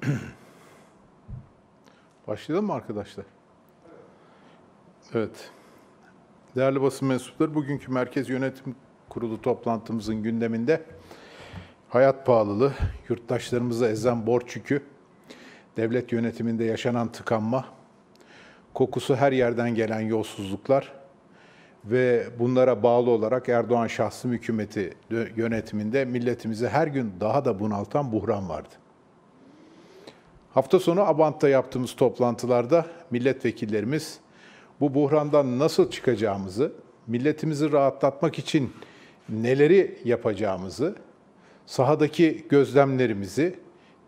Başlayalım mı arkadaşlar? Evet. Değerli basın mensupları, bugünkü Merkez Yönetim Kurulu toplantımızın gündeminde hayat pahalılığı, yurttaşlarımıza ezen borç yükü, devlet yönetiminde yaşanan tıkanma, kokusu her yerden gelen yolsuzluklar ve bunlara bağlı olarak Erdoğan şahsım hükümeti yönetiminde milletimizi her gün daha da bunaltan buhran vardı. Hafta sonu Abant'ta yaptığımız toplantılarda milletvekillerimiz bu buhrandan nasıl çıkacağımızı, milletimizi rahatlatmak için neleri yapacağımızı, sahadaki gözlemlerimizi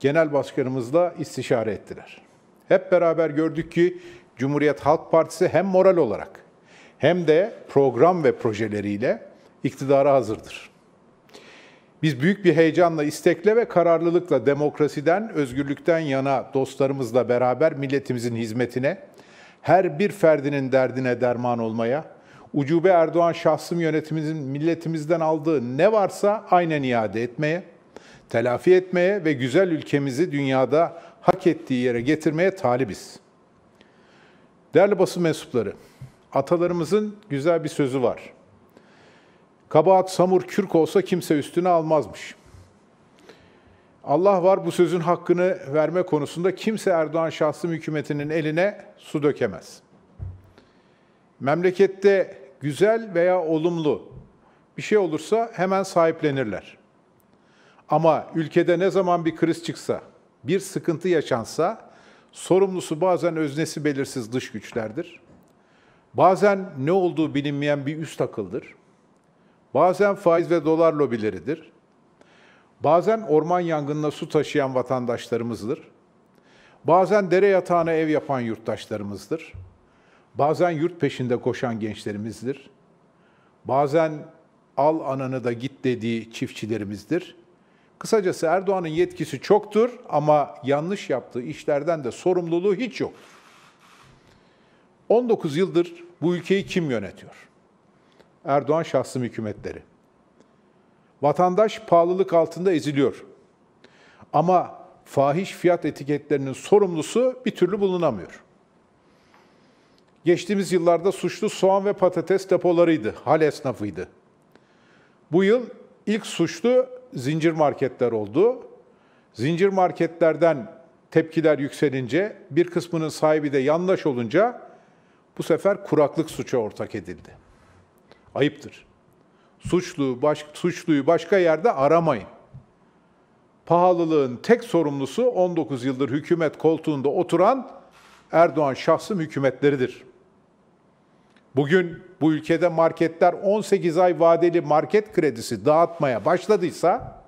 genel başkanımızla istişare ettiler. Hep beraber gördük ki Cumhuriyet Halk Partisi hem moral olarak hem de program ve projeleriyle iktidara hazırdır. Biz büyük bir heyecanla, istekle ve kararlılıkla demokrasiden, özgürlükten yana dostlarımızla beraber milletimizin hizmetine, her bir ferdinin derdine derman olmaya, ucube Erdoğan şahsım yönetimimizin milletimizden aldığı ne varsa aynen iade etmeye, telafi etmeye ve güzel ülkemizi dünyada hak ettiği yere getirmeye talibiz. Değerli basın mensupları, atalarımızın güzel bir sözü var. Kabahat samur kürk olsa kimse üstüne almazmış. Allah var bu sözün hakkını verme konusunda kimse Erdoğan şahsım hükümetinin eline su dökemez. Memlekette güzel veya olumlu bir şey olursa hemen sahiplenirler. Ama ülkede ne zaman bir kriz çıksa, bir sıkıntı yaşansa sorumlusu bazen öznesi belirsiz dış güçlerdir. Bazen ne olduğu bilinmeyen bir üst akıldır. Bazen faiz ve dolar lobileridir. Bazen orman yangınına su taşıyan vatandaşlarımızdır. Bazen dere yatağına ev yapan yurttaşlarımızdır. Bazen yurt peşinde koşan gençlerimizdir. Bazen al ananı da git dediği çiftçilerimizdir. Kısacası Erdoğan'ın yetkisi çoktur ama yanlış yaptığı işlerden de sorumluluğu hiç yok. 19 yıldır bu ülkeyi kim yönetiyor? Erdoğan şahsım hükümetleri. Vatandaş pahalılık altında eziliyor. Ama fahiş fiyat etiketlerinin sorumlusu bir türlü bulunamıyor. Geçtiğimiz yıllarda suçlu soğan ve patates depolarıydı, hal esnafıydı. Bu yıl ilk suçlu zincir marketler oldu. Zincir marketlerden tepkiler yükselince, bir kısmının sahibi de yandaş olunca bu sefer kuraklık suça ortak edildi. Ayıptır. Suçlu, baş, suçluyu başka yerde aramayın. Pahalılığın tek sorumlusu 19 yıldır hükümet koltuğunda oturan Erdoğan şahsım hükümetleridir. Bugün bu ülkede marketler 18 ay vadeli market kredisi dağıtmaya başladıysa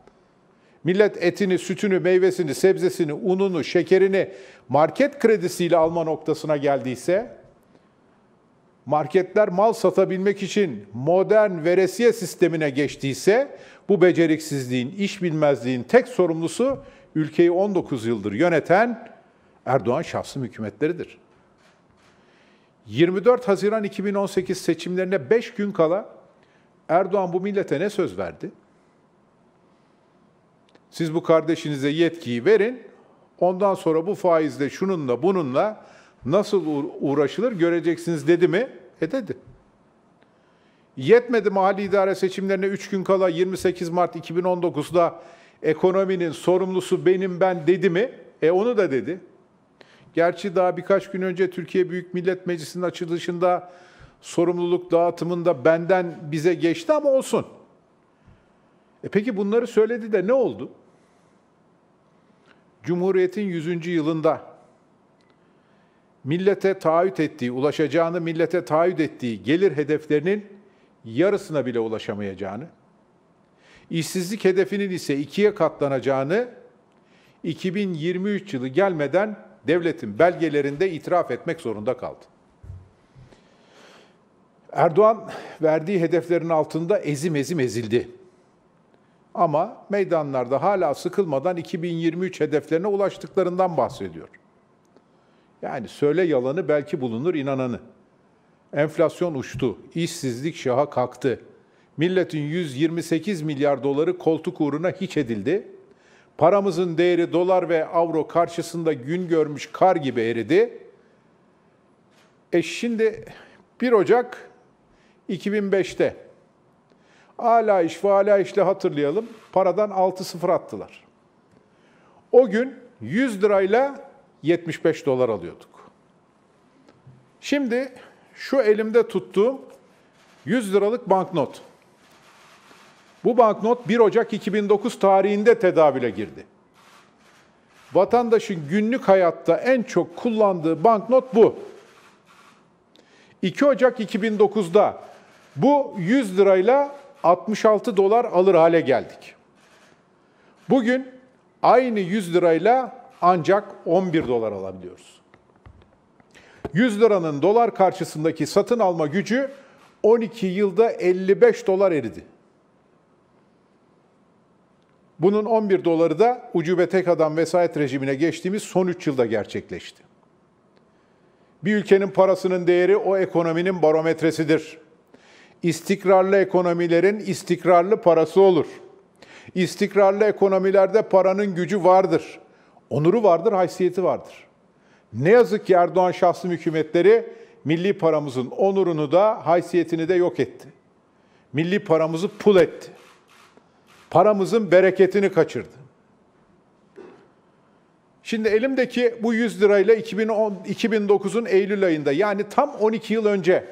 millet etini, sütünü, meyvesini, sebzesini, ununu, şekerini market kredisiyle alma noktasına geldiyse marketler mal satabilmek için modern veresiye sistemine geçtiyse bu beceriksizliğin, iş bilmezliğin tek sorumlusu ülkeyi 19 yıldır yöneten Erdoğan şahsım hükümetleridir. 24 Haziran 2018 seçimlerine 5 gün kala Erdoğan bu millete ne söz verdi? Siz bu kardeşinize yetkiyi verin, ondan sonra bu faizle şununla bununla nasıl uğraşılır göreceksiniz dedi mi? E dedi. Yetmedi mi mahalli idare seçimlerine 3 gün kala 28 Mart 2019'da ekonominin sorumlusu benim ben dedi mi? E onu da dedi. Gerçi daha birkaç gün önce Türkiye Büyük Millet Meclisi'nin açılışında sorumluluk dağıtımında benden bize geçti ama olsun. E peki bunları söyledi de ne oldu? Cumhuriyet'in 100. yılında millete taahhüt ettiği, ulaşacağını millete taahhüt ettiği gelir hedeflerinin yarısına bile ulaşamayacağını, işsizlik hedefinin ise ikiye katlanacağını 2023 yılı gelmeden devletin belgelerinde itiraf etmek zorunda kaldı. Erdoğan verdiği hedeflerin altında ezim ezim ezildi. Ama meydanlarda hala sıkılmadan 2023 hedeflerine ulaştıklarından bahsediyor. Yani söyle yalanı belki bulunur inananı. Enflasyon uçtu, işsizlik şaha kalktı. Milletin 128 milyar doları koltuk uğruna hiç edildi. Paramızın değeri dolar ve avro karşısında gün görmüş kar gibi eridi. E şimdi 1 Ocak 2005'te Ala iş ve ala işle hatırlayalım. Paradan 6 sıfır attılar. O gün 100 lirayla 75 dolar alıyorduk. Şimdi şu elimde tuttuğum 100 liralık banknot. Bu banknot 1 Ocak 2009 tarihinde tedavüle girdi. Vatandaşın günlük hayatta en çok kullandığı banknot bu. 2 Ocak 2009'da bu 100 lirayla 66 dolar alır hale geldik. Bugün aynı 100 lirayla ancak 11 dolar alabiliyoruz. 100 liranın dolar karşısındaki satın alma gücü 12 yılda 55 dolar eridi. Bunun 11 doları da ucube tek adam vesayet rejimine geçtiğimiz son 3 yılda gerçekleşti. Bir ülkenin parasının değeri o ekonominin barometresidir. İstikrarlı ekonomilerin istikrarlı parası olur. İstikrarlı ekonomilerde paranın gücü vardır onuru vardır, haysiyeti vardır. Ne yazık ki Erdoğan şahsi hükümetleri milli paramızın onurunu da haysiyetini de yok etti. Milli paramızı pul etti. Paramızın bereketini kaçırdı. Şimdi elimdeki bu 100 lirayla 2010, 2009'un Eylül ayında yani tam 12 yıl önce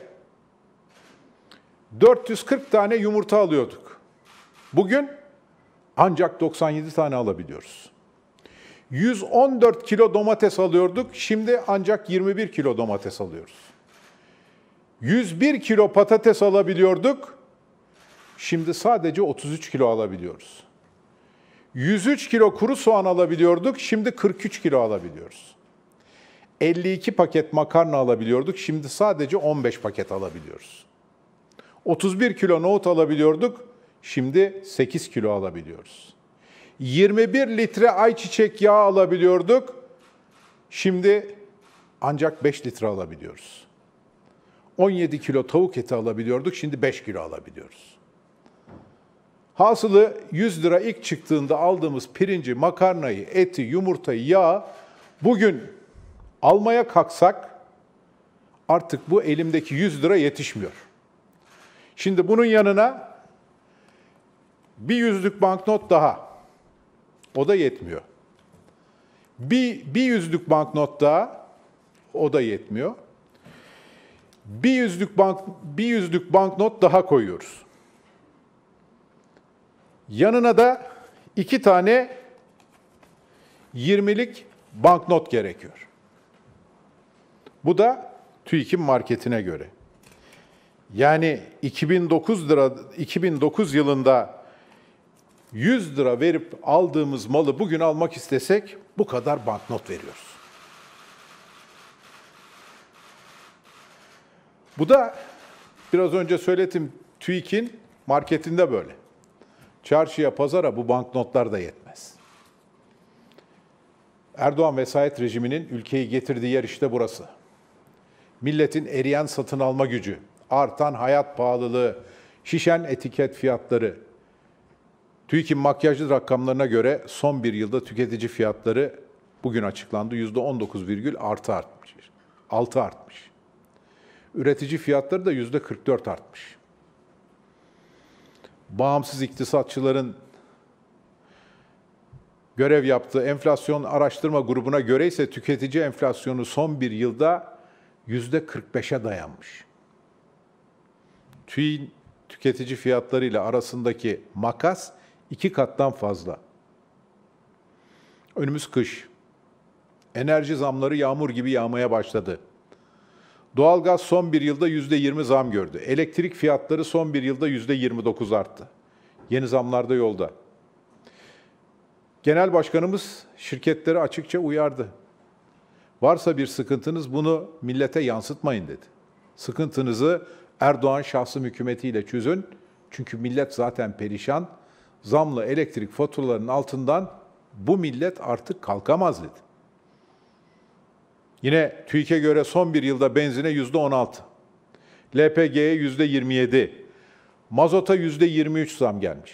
440 tane yumurta alıyorduk. Bugün ancak 97 tane alabiliyoruz. 114 kilo domates alıyorduk. Şimdi ancak 21 kilo domates alıyoruz. 101 kilo patates alabiliyorduk. Şimdi sadece 33 kilo alabiliyoruz. 103 kilo kuru soğan alabiliyorduk. Şimdi 43 kilo alabiliyoruz. 52 paket makarna alabiliyorduk. Şimdi sadece 15 paket alabiliyoruz. 31 kilo nohut alabiliyorduk. Şimdi 8 kilo alabiliyoruz. 21 litre ayçiçek yağı alabiliyorduk. Şimdi ancak 5 litre alabiliyoruz. 17 kilo tavuk eti alabiliyorduk, şimdi 5 kilo alabiliyoruz. Hasılı 100 lira ilk çıktığında aldığımız pirinci, makarnayı, eti, yumurtayı, yağı bugün almaya kalksak artık bu elimdeki 100 lira yetişmiyor. Şimdi bunun yanına bir yüzlük banknot daha o da yetmiyor. Bir, bir yüzlük banknot daha, o da yetmiyor. Bir yüzlük bank bir yüzlük banknot daha koyuyoruz. Yanına da iki tane 20'lik banknot gerekiyor. Bu da TÜİK'in marketine göre. Yani 2009 lira 2009 yılında 100 lira verip aldığımız malı bugün almak istesek bu kadar banknot veriyoruz. Bu da biraz önce söyledim TÜİK'in marketinde böyle. Çarşıya, pazara bu banknotlar da yetmez. Erdoğan vesayet rejiminin ülkeyi getirdiği yer işte burası. Milletin eriyen satın alma gücü, artan hayat pahalılığı, şişen etiket fiyatları, TÜİK'in makyajlı rakamlarına göre son bir yılda tüketici fiyatları bugün açıklandı %19 virgül artı artmış. 6 artmış. Üretici fiyatları da %44 artmış. Bağımsız iktisatçıların görev yaptığı enflasyon araştırma grubuna göre ise tüketici enflasyonu son bir yılda yüzde 45'e dayanmış. TÜİ'nin tüketici fiyatları ile arasındaki makas iki kattan fazla. Önümüz kış. Enerji zamları yağmur gibi yağmaya başladı. Doğalgaz son bir yılda yüzde yirmi zam gördü. Elektrik fiyatları son bir yılda yüzde yirmi dokuz arttı. Yeni zamlar da yolda. Genel başkanımız şirketleri açıkça uyardı. Varsa bir sıkıntınız bunu millete yansıtmayın dedi. Sıkıntınızı Erdoğan şahsım hükümetiyle çözün. Çünkü millet zaten perişan zamlı elektrik faturalarının altından bu millet artık kalkamaz dedi. Yine TÜİK'e göre son bir yılda benzine yüzde 16, LPG'ye yüzde 27, mazota yüzde 23 zam gelmiş.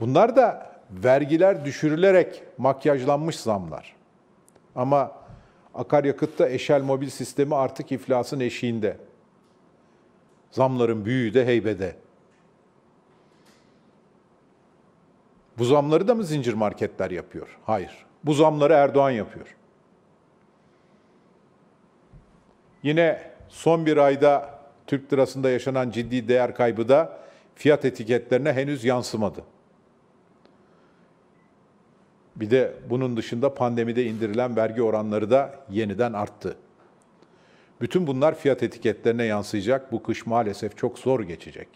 Bunlar da vergiler düşürülerek makyajlanmış zamlar. Ama akaryakıtta eşel mobil sistemi artık iflasın eşiğinde. Zamların büyüğü de heybede. Bu zamları da mı zincir marketler yapıyor? Hayır. Bu zamları Erdoğan yapıyor. Yine son bir ayda Türk lirasında yaşanan ciddi değer kaybı da fiyat etiketlerine henüz yansımadı. Bir de bunun dışında pandemide indirilen vergi oranları da yeniden arttı. Bütün bunlar fiyat etiketlerine yansıyacak. Bu kış maalesef çok zor geçecek.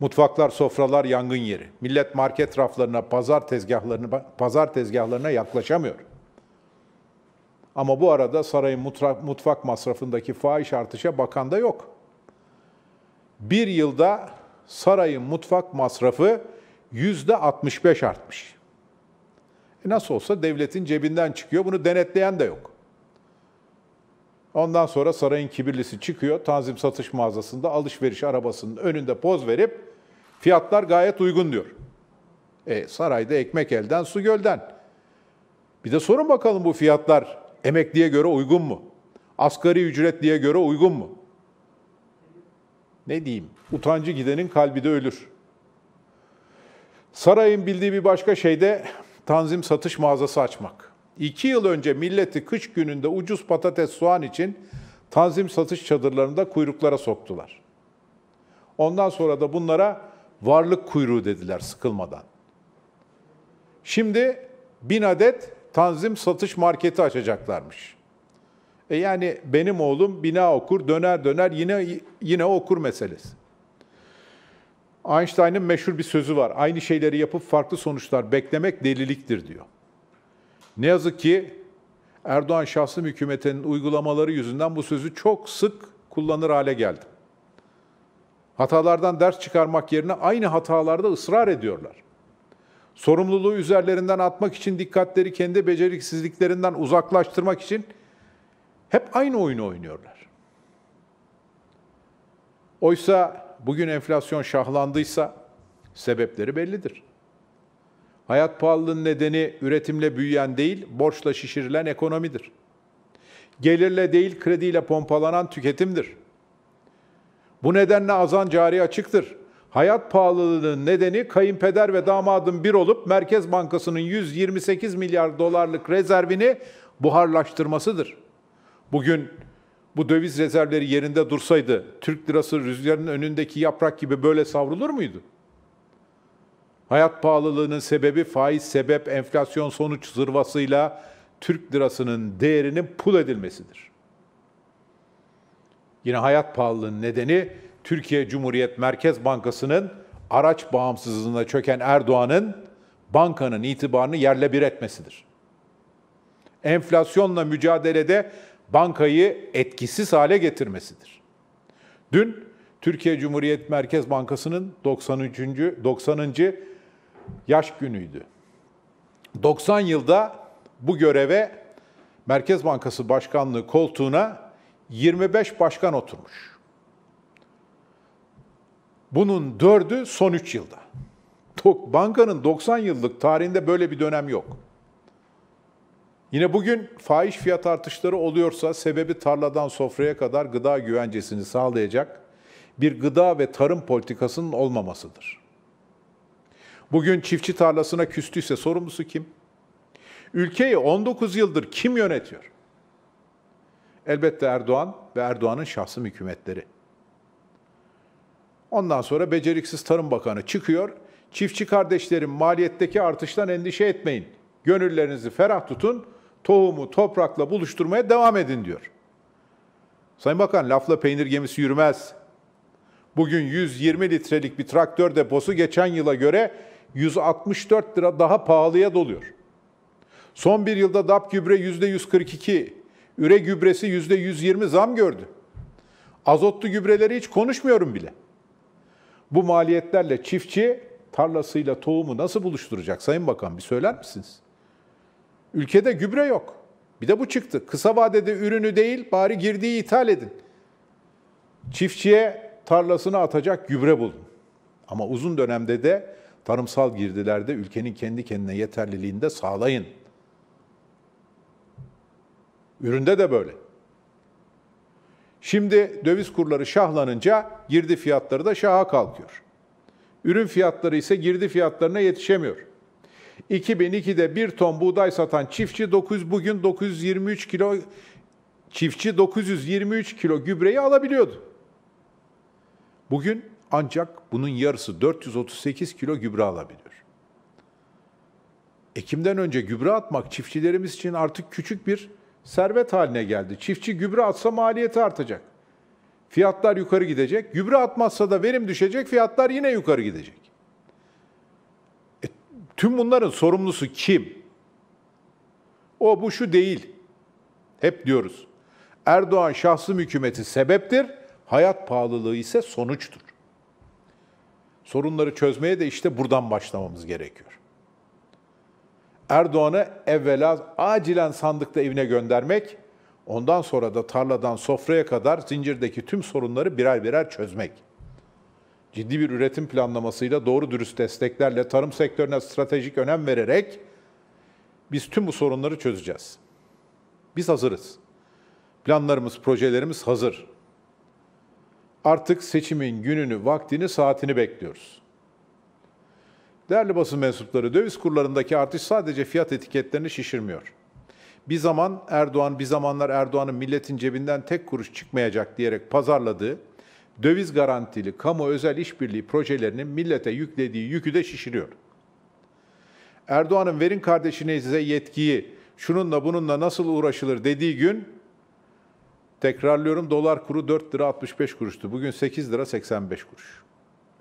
Mutfaklar, sofralar yangın yeri. Millet market raflarına, pazar tezgahlarına, pazar tezgahlarına yaklaşamıyor. Ama bu arada sarayın mutfak masrafındaki fahiş artışa bakan da yok. Bir yılda sarayın mutfak masrafı yüzde 65 artmış. E nasıl olsa devletin cebinden çıkıyor. Bunu denetleyen de yok. Ondan sonra sarayın kibirlisi çıkıyor. Tanzim satış mağazasında alışveriş arabasının önünde poz verip fiyatlar gayet uygun diyor. E, sarayda ekmek elden su gölden. Bir de sorun bakalım bu fiyatlar emekliye göre uygun mu? Asgari ücret diye göre uygun mu? Ne diyeyim? Utancı gidenin kalbi de ölür. Sarayın bildiği bir başka şey de Tanzim satış mağazası açmak. İki yıl önce milleti kış gününde ucuz patates soğan için tanzim satış çadırlarında kuyruklara soktular. Ondan sonra da bunlara varlık kuyruğu dediler sıkılmadan. Şimdi bin adet tanzim satış marketi açacaklarmış. E yani benim oğlum bina okur, döner döner yine yine okur meselesi. Einstein'ın meşhur bir sözü var. Aynı şeyleri yapıp farklı sonuçlar beklemek deliliktir diyor. Ne yazık ki Erdoğan şahsi hükümetinin uygulamaları yüzünden bu sözü çok sık kullanır hale geldim. Hatalardan ders çıkarmak yerine aynı hatalarda ısrar ediyorlar. Sorumluluğu üzerlerinden atmak için dikkatleri kendi beceriksizliklerinden uzaklaştırmak için hep aynı oyunu oynuyorlar. Oysa bugün enflasyon şahlandıysa sebepleri bellidir. Hayat pahalılığının nedeni üretimle büyüyen değil, borçla şişirilen ekonomidir. Gelirle değil, krediyle pompalanan tüketimdir. Bu nedenle azan cari açıktır. Hayat pahalılığının nedeni kayınpeder ve damadın bir olup Merkez Bankası'nın 128 milyar dolarlık rezervini buharlaştırmasıdır. Bugün bu döviz rezervleri yerinde dursaydı Türk lirası rüzgarın önündeki yaprak gibi böyle savrulur muydu? Hayat pahalılığının sebebi faiz sebep enflasyon sonuç zırvasıyla Türk lirasının değerinin pul edilmesidir. Yine hayat pahalılığının nedeni Türkiye Cumhuriyet Merkez Bankası'nın araç bağımsızlığına çöken Erdoğan'ın bankanın itibarını yerle bir etmesidir. Enflasyonla mücadelede bankayı etkisiz hale getirmesidir. Dün Türkiye Cumhuriyet Merkez Bankası'nın 93. 90 yaş günüydü. 90 yılda bu göreve Merkez Bankası Başkanlığı koltuğuna 25 başkan oturmuş. Bunun dördü son 3 yılda. Bankanın 90 yıllık tarihinde böyle bir dönem yok. Yine bugün faiz fiyat artışları oluyorsa sebebi tarladan sofraya kadar gıda güvencesini sağlayacak bir gıda ve tarım politikasının olmamasıdır. Bugün çiftçi tarlasına küstüyse sorumlusu kim? Ülkeyi 19 yıldır kim yönetiyor? Elbette Erdoğan ve Erdoğan'ın şahsım hükümetleri. Ondan sonra beceriksiz Tarım Bakanı çıkıyor. Çiftçi kardeşlerim maliyetteki artıştan endişe etmeyin. Gönüllerinizi ferah tutun. Tohumu toprakla buluşturmaya devam edin diyor. Sayın Bakan lafla peynir gemisi yürümez. Bugün 120 litrelik bir traktör deposu geçen yıla göre 164 lira daha pahalıya doluyor. Son bir yılda DAP gübre %142, üre gübresi %120 zam gördü. Azotlu gübreleri hiç konuşmuyorum bile. Bu maliyetlerle çiftçi tarlasıyla tohumu nasıl buluşturacak Sayın Bakan bir söyler misiniz? Ülkede gübre yok. Bir de bu çıktı. Kısa vadede ürünü değil bari girdiği ithal edin. Çiftçiye tarlasını atacak gübre bulun. Ama uzun dönemde de tarımsal girdilerde ülkenin kendi kendine yeterliliğini de sağlayın. Üründe de böyle. Şimdi döviz kurları şahlanınca girdi fiyatları da şaha kalkıyor. Ürün fiyatları ise girdi fiyatlarına yetişemiyor. 2002'de bir ton buğday satan çiftçi 9 bugün 923 kilo çiftçi 923 kilo gübreyi alabiliyordu. Bugün ancak bunun yarısı 438 kilo gübre alabiliyor. Ekimden önce gübre atmak çiftçilerimiz için artık küçük bir servet haline geldi. Çiftçi gübre atsa maliyeti artacak. Fiyatlar yukarı gidecek. Gübre atmazsa da verim düşecek, fiyatlar yine yukarı gidecek. E, tüm bunların sorumlusu kim? O bu şu değil. Hep diyoruz. Erdoğan şahsım hükümeti sebeptir, hayat pahalılığı ise sonuçtur. Sorunları çözmeye de işte buradan başlamamız gerekiyor. Erdoğan'ı evvela acilen sandıkta evine göndermek, ondan sonra da tarladan sofraya kadar zincirdeki tüm sorunları birer birer çözmek. Ciddi bir üretim planlamasıyla doğru dürüst desteklerle tarım sektörüne stratejik önem vererek biz tüm bu sorunları çözeceğiz. Biz hazırız. Planlarımız, projelerimiz hazır. Artık seçimin gününü, vaktini, saatini bekliyoruz. Değerli basın mensupları, döviz kurlarındaki artış sadece fiyat etiketlerini şişirmiyor. Bir zaman Erdoğan, bir zamanlar Erdoğan'ın milletin cebinden tek kuruş çıkmayacak diyerek pazarladığı döviz garantili kamu özel işbirliği projelerinin millete yüklediği yükü de şişiriyor. Erdoğan'ın verin kardeşine size yetkiyi şununla bununla nasıl uğraşılır dediği gün Tekrarlıyorum dolar kuru 4 lira 65 kuruştu. Bugün 8 lira 85 kuruş.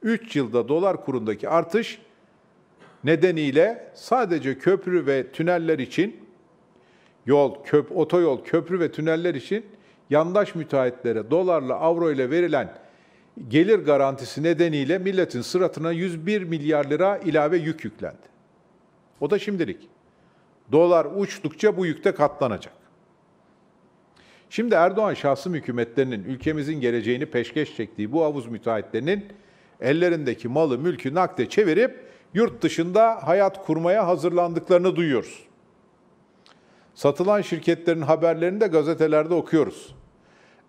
3 yılda dolar kurundaki artış nedeniyle sadece köprü ve tüneller için yol, köp, otoyol, köprü ve tüneller için yandaş müteahhitlere dolarla, avro ile verilen gelir garantisi nedeniyle milletin sıratına 101 milyar lira ilave yük yüklendi. O da şimdilik. Dolar uçtukça bu yükte katlanacak. Şimdi Erdoğan şahsım hükümetlerinin ülkemizin geleceğini peşkeş çektiği bu havuz müteahhitlerinin ellerindeki malı mülkü nakde çevirip yurt dışında hayat kurmaya hazırlandıklarını duyuyoruz. Satılan şirketlerin haberlerini de gazetelerde okuyoruz.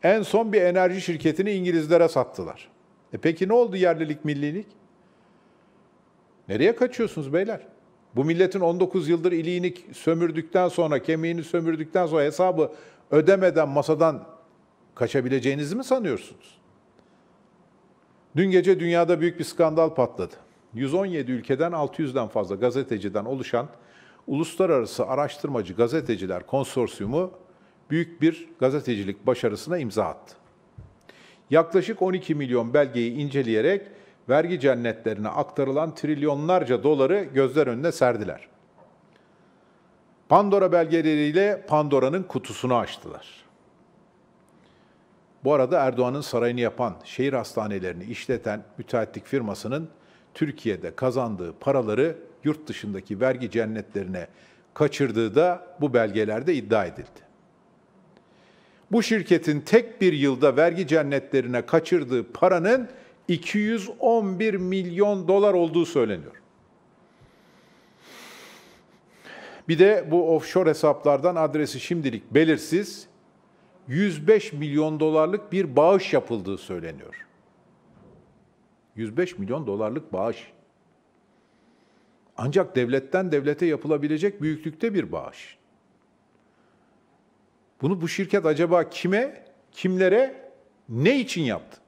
En son bir enerji şirketini İngilizlere sattılar. E peki ne oldu yerlilik, millilik? Nereye kaçıyorsunuz beyler? Bu milletin 19 yıldır iliğini sömürdükten sonra, kemiğini sömürdükten sonra hesabı ödemeden masadan kaçabileceğinizi mi sanıyorsunuz? Dün gece dünyada büyük bir skandal patladı. 117 ülkeden 600'den fazla gazeteciden oluşan Uluslararası Araştırmacı Gazeteciler Konsorsiyumu büyük bir gazetecilik başarısına imza attı. Yaklaşık 12 milyon belgeyi inceleyerek vergi cennetlerine aktarılan trilyonlarca doları gözler önüne serdiler. Pandora belgeleriyle Pandora'nın kutusunu açtılar. Bu arada Erdoğan'ın sarayını yapan, şehir hastanelerini işleten müteahhitlik firmasının Türkiye'de kazandığı paraları yurt dışındaki vergi cennetlerine kaçırdığı da bu belgelerde iddia edildi. Bu şirketin tek bir yılda vergi cennetlerine kaçırdığı paranın 211 milyon dolar olduğu söyleniyor. Bir de bu offshore hesaplardan adresi şimdilik belirsiz 105 milyon dolarlık bir bağış yapıldığı söyleniyor. 105 milyon dolarlık bağış. Ancak devletten devlete yapılabilecek büyüklükte bir bağış. Bunu bu şirket acaba kime, kimlere, ne için yaptı?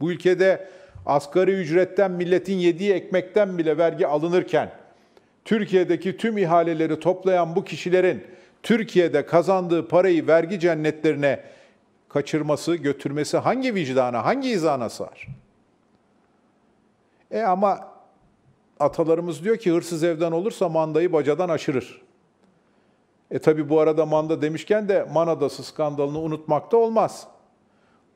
Bu ülkede asgari ücretten milletin yediği ekmekten bile vergi alınırken Türkiye'deki tüm ihaleleri toplayan bu kişilerin Türkiye'de kazandığı parayı vergi cennetlerine kaçırması, götürmesi hangi vicdana, hangi izana sığar? E ama atalarımız diyor ki hırsız evden olursa mandayı bacadan aşırır. E tabi bu arada manda demişken de Manadası skandalını unutmak da olmaz.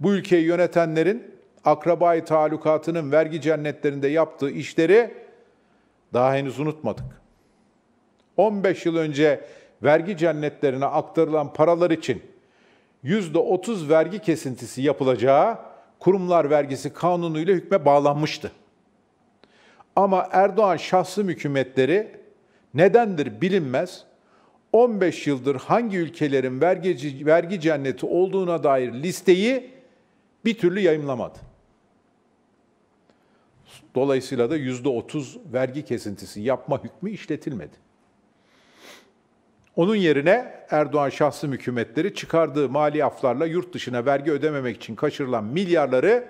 Bu ülkeyi yönetenlerin akrabayı talukatının vergi cennetlerinde yaptığı işleri daha henüz unutmadık. 15 yıl önce vergi cennetlerine aktarılan paralar için %30 vergi kesintisi yapılacağı kurumlar vergisi kanunuyla hükme bağlanmıştı. Ama Erdoğan şahsım hükümetleri nedendir bilinmez 15 yıldır hangi ülkelerin vergi, vergi cenneti olduğuna dair listeyi bir türlü yayımlamadı. Dolayısıyla da %30 vergi kesintisi yapma hükmü işletilmedi. Onun yerine Erdoğan şahsi hükümetleri çıkardığı mali aflarla yurt dışına vergi ödememek için kaçırılan milyarları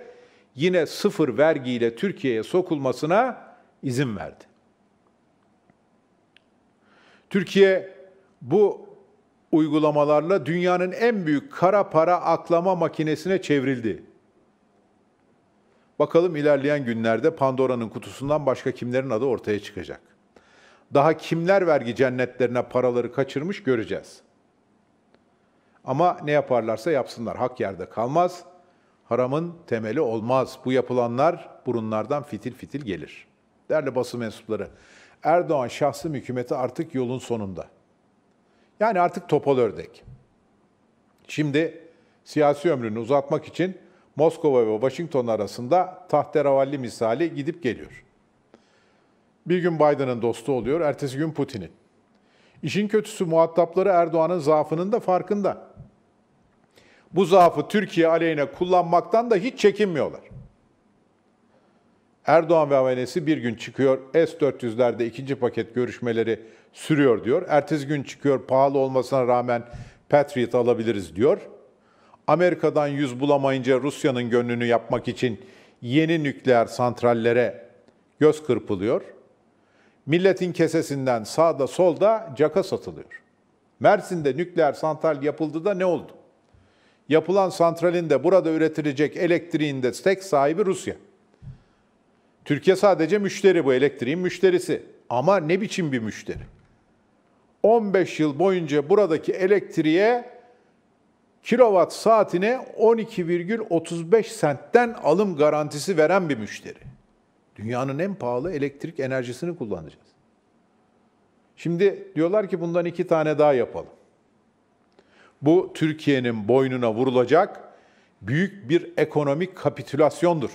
yine sıfır vergiyle Türkiye'ye sokulmasına izin verdi. Türkiye bu uygulamalarla dünyanın en büyük kara para aklama makinesine çevrildi. Bakalım ilerleyen günlerde Pandora'nın kutusundan başka kimlerin adı ortaya çıkacak. Daha kimler vergi cennetlerine paraları kaçırmış göreceğiz. Ama ne yaparlarsa yapsınlar. Hak yerde kalmaz. Haramın temeli olmaz. Bu yapılanlar burunlardan fitil fitil gelir. Değerli basın mensupları, Erdoğan şahsi hükümeti artık yolun sonunda. Yani artık topal ördek. Şimdi siyasi ömrünü uzatmak için Moskova ve Washington arasında tahterevalli misali gidip geliyor. Bir gün Biden'ın dostu oluyor, ertesi gün Putin'in. İşin kötüsü muhatapları Erdoğan'ın zaafının da farkında. Bu zaafı Türkiye aleyhine kullanmaktan da hiç çekinmiyorlar. Erdoğan ve avanesi bir gün çıkıyor S-400'lerde ikinci paket görüşmeleri sürüyor diyor. Ertesi gün çıkıyor pahalı olmasına rağmen Patriot alabiliriz diyor. Amerika'dan yüz bulamayınca Rusya'nın gönlünü yapmak için yeni nükleer santrallere göz kırpılıyor.'' Milletin kesesinden sağda solda caka satılıyor. Mersin'de nükleer santral yapıldı da ne oldu? Yapılan santralin de burada üretilecek elektriğin de tek sahibi Rusya. Türkiye sadece müşteri bu elektriğin müşterisi. Ama ne biçim bir müşteri? 15 yıl boyunca buradaki elektriğe kilowatt saatine 12,35 sentten alım garantisi veren bir müşteri. Dünyanın en pahalı elektrik enerjisini kullanacağız. Şimdi diyorlar ki bundan iki tane daha yapalım. Bu Türkiye'nin boynuna vurulacak büyük bir ekonomik kapitülasyondur.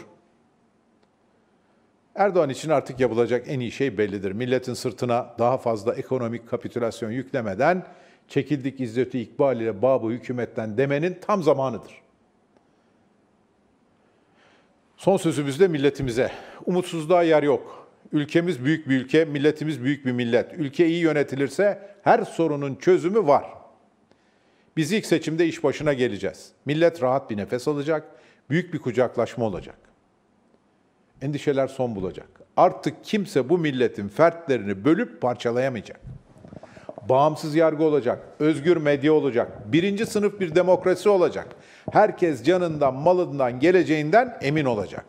Erdoğan için artık yapılacak en iyi şey bellidir. Milletin sırtına daha fazla ekonomik kapitülasyon yüklemeden çekildik izzeti ikbal ile babu hükümetten demenin tam zamanıdır. Son sözümüz de milletimize. Umutsuzluğa yer yok. Ülkemiz büyük bir ülke, milletimiz büyük bir millet. Ülke iyi yönetilirse her sorunun çözümü var. Biz ilk seçimde iş başına geleceğiz. Millet rahat bir nefes alacak, büyük bir kucaklaşma olacak. Endişeler son bulacak. Artık kimse bu milletin fertlerini bölüp parçalayamayacak. Bağımsız yargı olacak, özgür medya olacak, birinci sınıf bir demokrasi olacak. Herkes canından, malından, geleceğinden emin olacak.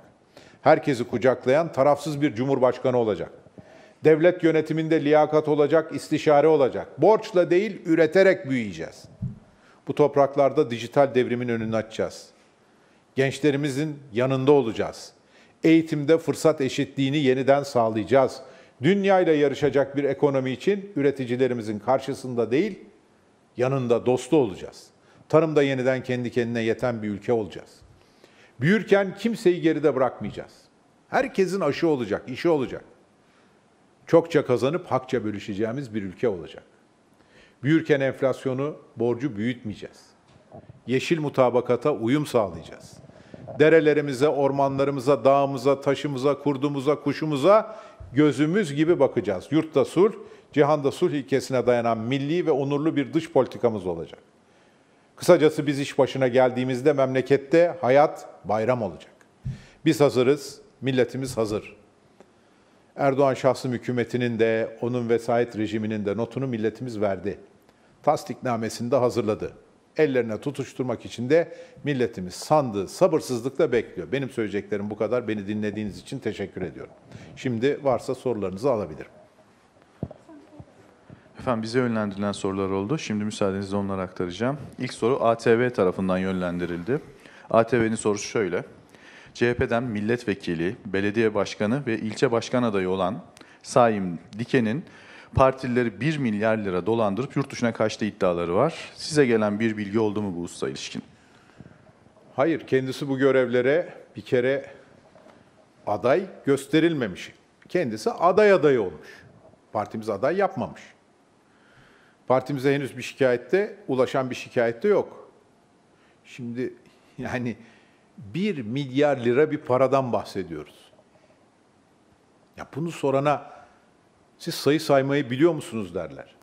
Herkesi kucaklayan tarafsız bir cumhurbaşkanı olacak. Devlet yönetiminde liyakat olacak, istişare olacak. Borçla değil, üreterek büyüyeceğiz. Bu topraklarda dijital devrimin önünü açacağız. Gençlerimizin yanında olacağız. Eğitimde fırsat eşitliğini yeniden sağlayacağız. Dünyayla yarışacak bir ekonomi için üreticilerimizin karşısında değil, yanında dostu olacağız.'' Tarımda yeniden kendi kendine yeten bir ülke olacağız. Büyürken kimseyi geride bırakmayacağız. Herkesin aşı olacak, işi olacak. Çokça kazanıp hakça bölüşeceğimiz bir ülke olacak. Büyürken enflasyonu, borcu büyütmeyeceğiz. Yeşil mutabakata uyum sağlayacağız. Derelerimize, ormanlarımıza, dağımıza, taşımıza, kurdumuza, kuşumuza gözümüz gibi bakacağız. Yurtta sulh, cihanda sulh ilkesine dayanan milli ve onurlu bir dış politikamız olacak. Kısacası biz iş başına geldiğimizde memlekette hayat bayram olacak. Biz hazırız, milletimiz hazır. Erdoğan şahsım hükümetinin de onun vesayet rejiminin de notunu milletimiz verdi. Tasdiknamesini de hazırladı. Ellerine tutuşturmak için de milletimiz sandığı sabırsızlıkla bekliyor. Benim söyleyeceklerim bu kadar. Beni dinlediğiniz için teşekkür ediyorum. Şimdi varsa sorularınızı alabilirim. Efendim bize yönlendirilen sorular oldu. Şimdi müsaadenizle onları aktaracağım. İlk soru ATV tarafından yönlendirildi. ATV'nin sorusu şöyle. CHP'den milletvekili, belediye başkanı ve ilçe başkan adayı olan Saim Diken'in partilileri 1 milyar lira dolandırıp yurt dışına kaçtığı iddiaları var. Size gelen bir bilgi oldu mu bu usta ilişkin? Hayır, kendisi bu görevlere bir kere aday gösterilmemiş. Kendisi aday adayı olmuş. Partimiz aday yapmamış. Partimize henüz bir şikayette, ulaşan bir şikayette yok. Şimdi yani 1 milyar lira bir paradan bahsediyoruz. Ya bunu sorana siz sayı saymayı biliyor musunuz derler.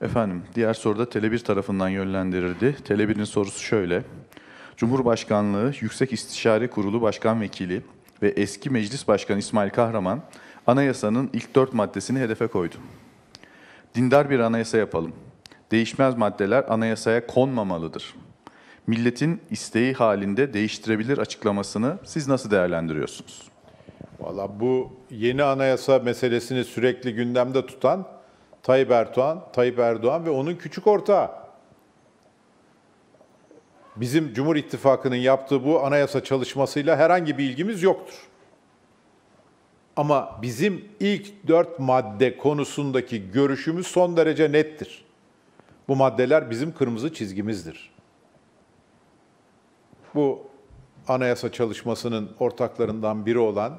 Efendim, diğer soruda Tele1 tarafından yönlendirildi. Tele1'in sorusu şöyle. Cumhurbaşkanlığı Yüksek İstişare Kurulu Başkan Vekili ve eski Meclis Başkanı İsmail Kahraman, Anayasanın ilk dört maddesini hedefe koydu. Dindar bir anayasa yapalım. Değişmez maddeler anayasaya konmamalıdır. Milletin isteği halinde değiştirebilir açıklamasını siz nasıl değerlendiriyorsunuz? Valla bu yeni anayasa meselesini sürekli gündemde tutan Tayyip Erdoğan, Tayyip Erdoğan ve onun küçük ortağı. Bizim Cumhur İttifakı'nın yaptığı bu anayasa çalışmasıyla herhangi bir ilgimiz yoktur. Ama bizim ilk dört madde konusundaki görüşümüz son derece nettir. Bu maddeler bizim kırmızı çizgimizdir. Bu anayasa çalışmasının ortaklarından biri olan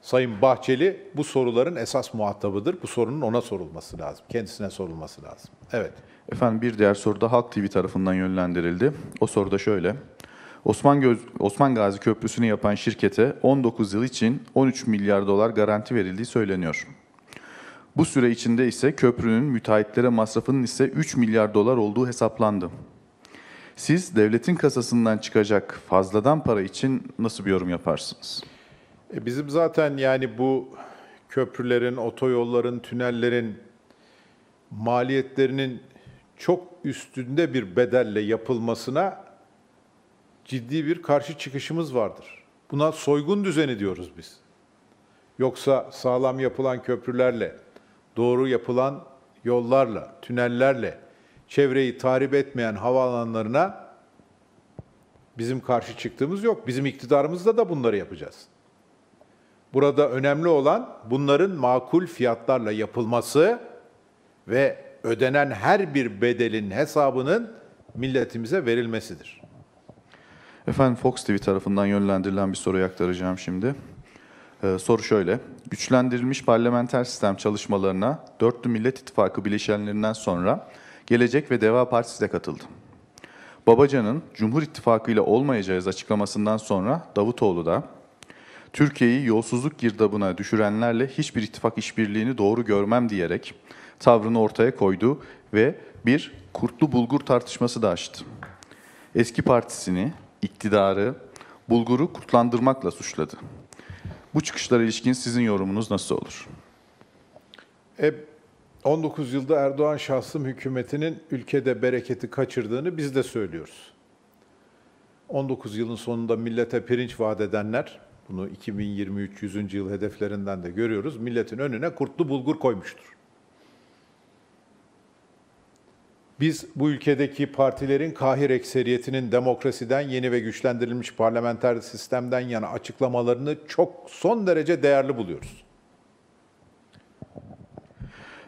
Sayın Bahçeli bu soruların esas muhatabıdır. Bu sorunun ona sorulması lazım, kendisine sorulması lazım. Evet. Efendim bir diğer soru da Halk TV tarafından yönlendirildi. O soru da şöyle. Osman, Göz, Osman Gazi Köprüsü'nü yapan şirkete 19 yıl için 13 milyar dolar garanti verildiği söyleniyor. Bu süre içinde ise köprünün müteahhitlere masrafının ise 3 milyar dolar olduğu hesaplandı. Siz devletin kasasından çıkacak fazladan para için nasıl bir yorum yaparsınız? E, bizim zaten yani bu köprülerin, otoyolların, tünellerin maliyetlerinin çok üstünde bir bedelle yapılmasına ciddi bir karşı çıkışımız vardır. Buna soygun düzeni diyoruz biz. Yoksa sağlam yapılan köprülerle, doğru yapılan yollarla, tünellerle, çevreyi tahrip etmeyen havaalanlarına bizim karşı çıktığımız yok. Bizim iktidarımızda da bunları yapacağız. Burada önemli olan bunların makul fiyatlarla yapılması ve ödenen her bir bedelin hesabının milletimize verilmesidir. Efendim Fox TV tarafından yönlendirilen bir soruyu aktaracağım şimdi. Ee, soru şöyle. Güçlendirilmiş parlamenter sistem çalışmalarına Dörtlü Millet İttifakı bileşenlerinden sonra Gelecek ve Deva Partisi de katıldı. Babacan'ın Cumhur İttifakı ile olmayacağız açıklamasından sonra Davutoğlu da Türkiye'yi yolsuzluk girdabına düşürenlerle hiçbir ittifak işbirliğini doğru görmem diyerek tavrını ortaya koydu ve bir kurtlu bulgur tartışması da açtı. Eski partisini iktidarı Bulgur'u kurtlandırmakla suçladı. Bu çıkışlara ilişkin sizin yorumunuz nasıl olur? E, 19 yılda Erdoğan şahsım hükümetinin ülkede bereketi kaçırdığını biz de söylüyoruz. 19 yılın sonunda millete pirinç vaat edenler, bunu 2023 100. yıl hedeflerinden de görüyoruz, milletin önüne kurtlu bulgur koymuştur. Biz bu ülkedeki partilerin kahir ekseriyetinin demokrasiden yeni ve güçlendirilmiş parlamenter sistemden yana açıklamalarını çok son derece değerli buluyoruz.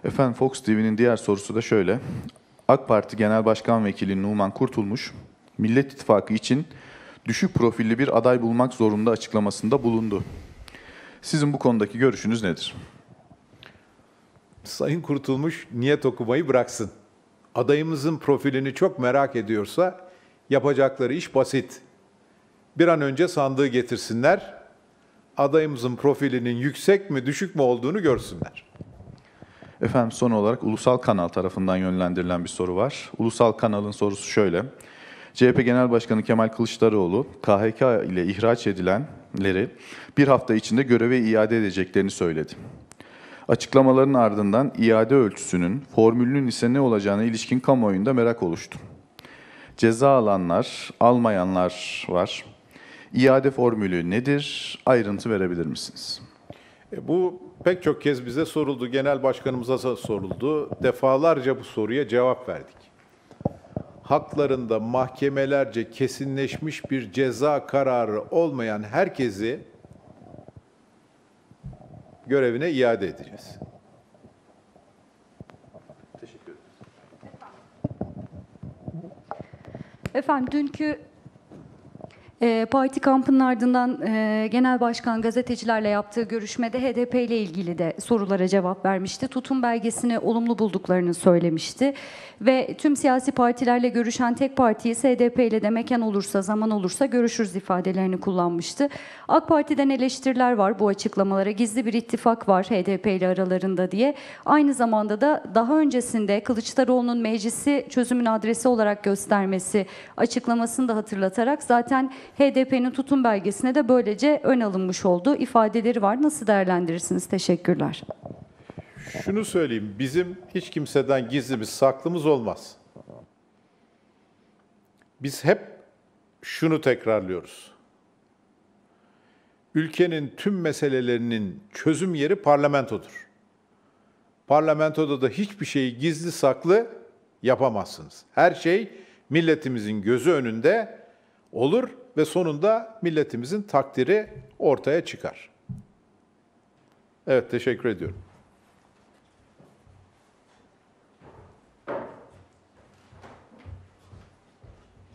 Efendim Fox TV'nin diğer sorusu da şöyle. AK Parti Genel Başkan Vekili Numan Kurtulmuş, Millet İttifakı için düşük profilli bir aday bulmak zorunda açıklamasında bulundu. Sizin bu konudaki görüşünüz nedir? Sayın Kurtulmuş niyet okumayı bıraksın adayımızın profilini çok merak ediyorsa yapacakları iş basit. Bir an önce sandığı getirsinler, adayımızın profilinin yüksek mi düşük mü olduğunu görsünler. Efendim son olarak Ulusal Kanal tarafından yönlendirilen bir soru var. Ulusal Kanal'ın sorusu şöyle. CHP Genel Başkanı Kemal Kılıçdaroğlu, KHK ile ihraç edilenleri bir hafta içinde göreve iade edeceklerini söyledi. Açıklamaların ardından iade ölçüsünün, formülünün ise ne olacağına ilişkin kamuoyunda merak oluştu. Ceza alanlar, almayanlar var. İade formülü nedir? Ayrıntı verebilir misiniz? E, bu pek çok kez bize soruldu, genel başkanımıza soruldu. Defalarca bu soruya cevap verdik. Haklarında mahkemelerce kesinleşmiş bir ceza kararı olmayan herkesi görevine iade edeceğiz. Efendim dünkü ee, parti kampının ardından e, Genel Başkan gazetecilerle yaptığı görüşmede HDP ile ilgili de sorulara cevap vermişti. Tutum belgesini olumlu bulduklarını söylemişti. Ve tüm siyasi partilerle görüşen tek parti ise HDP ile de mekan olursa, zaman olursa görüşürüz ifadelerini kullanmıştı. AK Parti'den eleştiriler var bu açıklamalara. Gizli bir ittifak var HDP ile aralarında diye. Aynı zamanda da daha öncesinde Kılıçdaroğlu'nun meclisi çözümün adresi olarak göstermesi açıklamasını da hatırlatarak zaten HDP'nin tutum belgesine de böylece ön alınmış olduğu ifadeleri var. Nasıl değerlendirirsiniz? Teşekkürler. Şunu söyleyeyim, bizim hiç kimseden gizlimiz, saklımız olmaz. Biz hep şunu tekrarlıyoruz. Ülkenin tüm meselelerinin çözüm yeri parlamentodur. Parlamentoda da hiçbir şeyi gizli saklı yapamazsınız. Her şey milletimizin gözü önünde olur ve sonunda milletimizin takdiri ortaya çıkar. Evet teşekkür ediyorum.